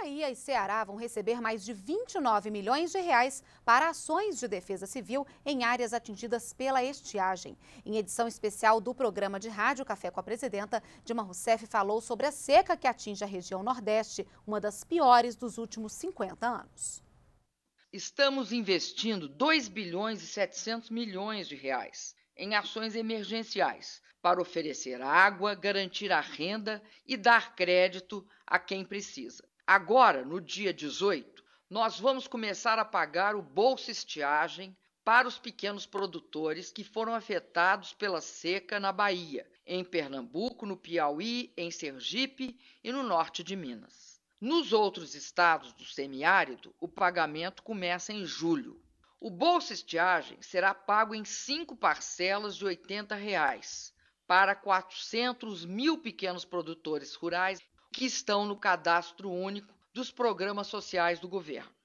Bahia e Ceará vão receber mais de 29 milhões de reais para ações de defesa civil em áreas atingidas pela estiagem. Em edição especial do programa de rádio Café com a Presidenta, Dilma Rousseff falou sobre a seca que atinge a região Nordeste, uma das piores dos últimos 50 anos. Estamos investindo 2 bilhões e 700 milhões de reais em ações emergenciais para oferecer água, garantir a renda e dar crédito a quem precisa. Agora, no dia 18, nós vamos começar a pagar o bolsa estiagem para os pequenos produtores que foram afetados pela seca na Bahia, em Pernambuco, no Piauí, em Sergipe e no norte de Minas. Nos outros estados do semiárido, o pagamento começa em julho. O bolsa estiagem será pago em cinco parcelas de R$ 80 reais para 400 mil pequenos produtores rurais que estão no cadastro único dos programas sociais do governo.